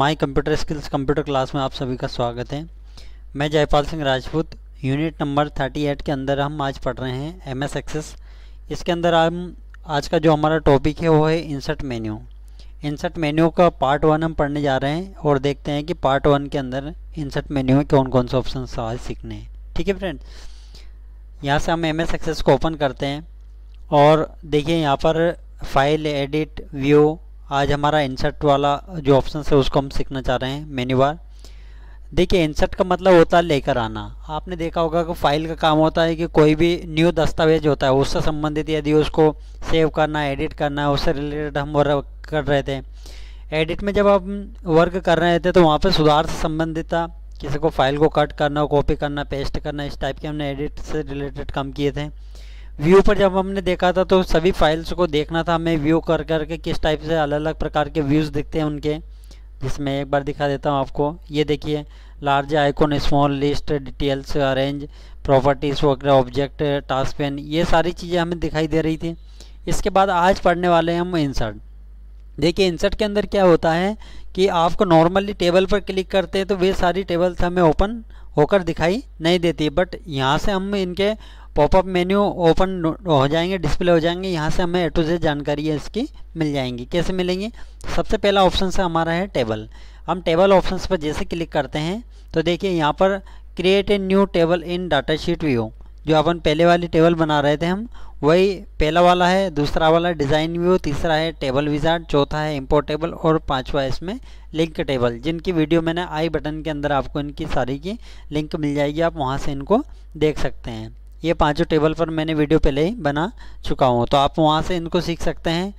माई computer skills computer class में आप सभी का स्वागत है मैं जयपाल सिंह राजपूत यूनिट नंबर 38 के अंदर हम आज पढ़ रहे हैं एम एस एक्सेस इसके अंदर हम आज का जो हमारा टॉपिक है वो है इंसर्ट मेन्यू इंसर्ट मेन्यू का पार्ट वन हम पढ़ने जा रहे हैं और देखते हैं कि पार्ट वन के अंदर इंसर्ट मेन्यू में कौन कौन से ऑप्शन आज सीखने हैं ठीक है फ्रेंड यहाँ से हम एम एस एक्सेस को ओपन करते हैं और देखिए यहाँ पर फाइल एडिट व्यू आज हमारा इंसर्ट वाला जो ऑप्शन है उसको हम सीखना चाह रहे हैं मेन्यू बार देखिए इंसर्ट का मतलब होता है लेकर आना आपने देखा होगा कि फाइल का काम होता है कि कोई भी न्यू दस्तावेज होता है उससे संबंधित यदि उसको सेव करना है एडिट करना है उससे रिलेटेड हम वर्क कर रहे थे एडिट में जब हम वर्क कर रहे थे तो वहाँ पर सुधार से संबंधित था किसी को फाइल को कट करना कॉपी करना पेस्ट करना इस टाइप के हमने एडिट से रिलेटेड काम किए थे व्यू पर जब हमने देखा था तो सभी फाइल्स को देखना था हमें व्यू कर कर करके किस टाइप से अलग अलग प्रकार के व्यूज़ दिखते हैं उनके जिसमें एक बार दिखा देता हूँ आपको ये देखिए large icon small list details arrange properties वगैरह ऑब्जेक्ट टास्क पेन ये सारी चीज़ें हमें दिखाई दे रही थी इसके बाद आज पढ़ने वाले हैं हम इंसर्ट देखिए इंसर्ट के अंदर क्या होता है कि आपको नॉर्मली टेबल पर क्लिक करते हैं तो वे सारी टेबल्स हमें ओपन होकर दिखाई नहीं देती बट यहाँ से हम इनके पॉपअप मेन्यू ओपन हो जाएंगे डिस्प्ले हो जाएंगे यहाँ से हमें ए टू जेड जानकारी है इसकी मिल जाएंगी कैसे मिलेंगी सबसे पहला ऑप्शन से हमारा है टेबल हम टेबल ऑप्शन पर जैसे क्लिक करते हैं तो देखिए यहाँ पर create a new table in data sheet view जो अपन पहले वाली टेबल बना रहे थे हम वही पहला वाला है दूसरा वाला डिज़ाइन व्यू तीसरा है टेबल विजार्ड चौथा है इम्पोर्ट टेबल और पांचवा इसमें लिंक टेबल जिनकी वीडियो मैंने आई बटन के अंदर आपको इनकी सारी की लिंक मिल जाएगी आप वहाँ से इनको देख सकते हैं ये पाँचों टेबल पर मैंने वीडियो पहले ही बना चुका हूँ तो आप वहाँ से इनको सीख सकते हैं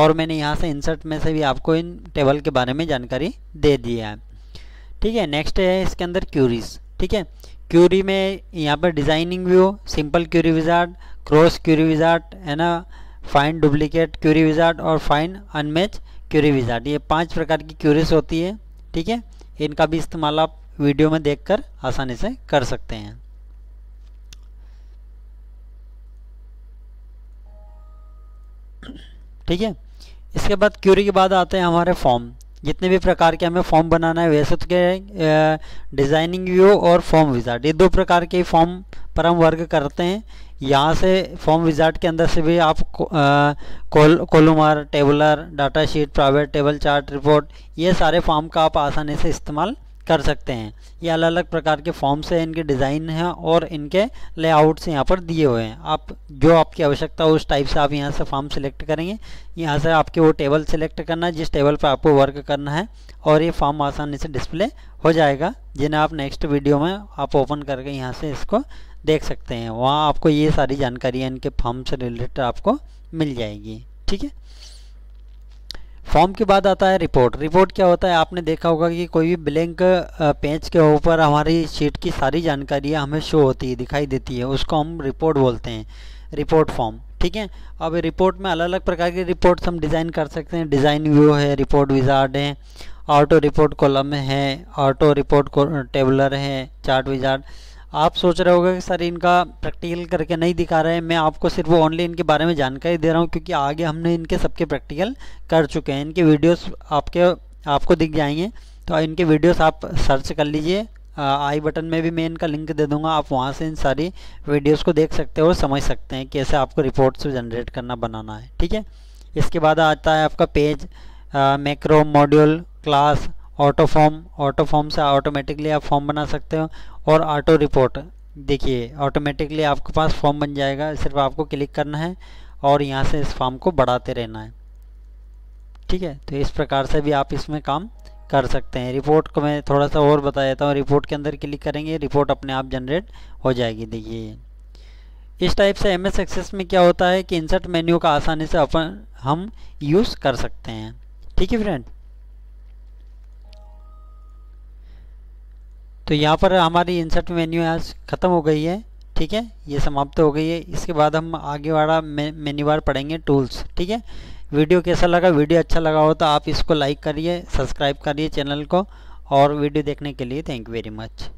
और मैंने यहाँ से इंसर्ट में से भी आपको इन टेबल के बारे में जानकारी दे दी है ठीक है नेक्स्ट है इसके अंदर क्यूरीज ठीक है क्यूरी में यहाँ पर designing view simple query wizard cross query wizard है ना फाइन डुप्लीकेट क्यूरी विजार्ड और फाइन अनमेच क्यूरी विजार्ड ये पांच प्रकार की क्यूरीज होती है ठीक है इनका भी इस्तेमाल आप वीडियो में देखकर आसानी से कर सकते हैं ठीक है इसके बाद क्यूरी के बाद आते हैं हमारे फॉर्म जितने भी प्रकार के हमें फॉर्म बनाना है वैसे तो क्या डिज़ाइनिंग व्यू और फॉर्म विजार्ट ये दो प्रकार के फॉर्म पर हम वर्क करते हैं यहाँ से फॉर्म विजार्ट के अंदर से भी आप कोल columnar tabular data sheet pivot table chart report ये सारे फॉर्म का आप आसानी से इस्तेमाल कर सकते हैं ये अलग अलग प्रकार के फॉर्म्स हैं इनके डिज़ाइन हैं और इनके लेआउट्स यहाँ पर दिए हुए हैं आप जो आपकी आवश्यकता हो उस टाइप से आप यहाँ से फॉर्म सिलेक्ट करेंगे यहाँ से आपके वो टेबल सेलेक्ट करना है जिस टेबल पर आपको वर्क करना है और ये फॉर्म आसानी से डिस्प्ले हो जाएगा जिन्हें आप नेक्स्ट वीडियो में आप ओपन करके यहाँ से इसको देख सकते हैं वहाँ आपको ये सारी जानकारियाँ इनके फॉर्म से रिलेटेड आपको मिल जाएगी ठीक है फॉर्म के बाद आता है रिपोर्ट रिपोर्ट क्या होता है आपने देखा होगा कि कोई भी ब्लैंक पेज के ऊपर हमारी शीट की सारी जानकारियाँ हमें शो होती है दिखाई देती है उसको हम रिपोर्ट बोलते हैं रिपोर्ट फॉर्म ठीक है अब रिपोर्ट में अलग अलग प्रकार की रिपोर्ट्स हम डिज़ाइन कर सकते हैं डिज़ाइन व्यू है रिपोर्ट विजार्ड है ऑटो रिपोर्ट कॉलम है ऑटो रिपोर्ट टेबलर है चार्ट विजार्ड आप सोच रहे होगा कि सर इनका प्रैक्टिकल करके नहीं दिखा रहे हैं मैं आपको सिर्फ वो ओनली इनके बारे में जानकारी दे रहा हूँ क्योंकि आगे हमने इनके सबके प्रैक्टिकल कर चुके हैं इनके वीडियोस आपके आपको दिख जाएंगे तो इनके वीडियोस आप सर्च कर लीजिए आई बटन में भी मैं इनका लिंक दे दूँगा आप वहाँ से इन सारी वीडियोज़ को देख सकते हो और समझ सकते हैं कैसे आपको रिपोर्ट्स जनरेट करना बनाना है ठीक है इसके बाद आता है आपका page macro module class auto form auto form से ऑटोमेटिकली आप फॉर्म बना सकते हो और ऑटो रिपोर्ट देखिए ऑटोमेटिकली आपके पास फॉर्म बन जाएगा सिर्फ आपको क्लिक करना है और यहाँ से इस फॉर्म को बढ़ाते रहना है ठीक है तो इस प्रकार से भी आप इसमें काम कर सकते हैं रिपोर्ट को मैं थोड़ा सा और बता देता हूँ रिपोर्ट के अंदर क्लिक करेंगे रिपोर्ट अपने आप जनरेट हो जाएगी देखिए इस टाइप से एम एस एक्सेस में क्या होता है कि इंसर्ट मेन्यू का आसानी से अपन हम यूज़ कर सकते हैं ठीक है फ्रेंड तो यहाँ पर हमारी इंसर्ट मेन्यू आज ख़त्म हो गई है ठीक है ये समाप्त हो गई है इसके बाद हम आगे वाला मे, मेन्यू बार पढ़ेंगे टूल्स ठीक है वीडियो कैसा लगा वीडियो अच्छा लगा हो तो आप इसको लाइक करिए सब्सक्राइब करिए चैनल को और वीडियो देखने के लिए थैंक यू वेरी मच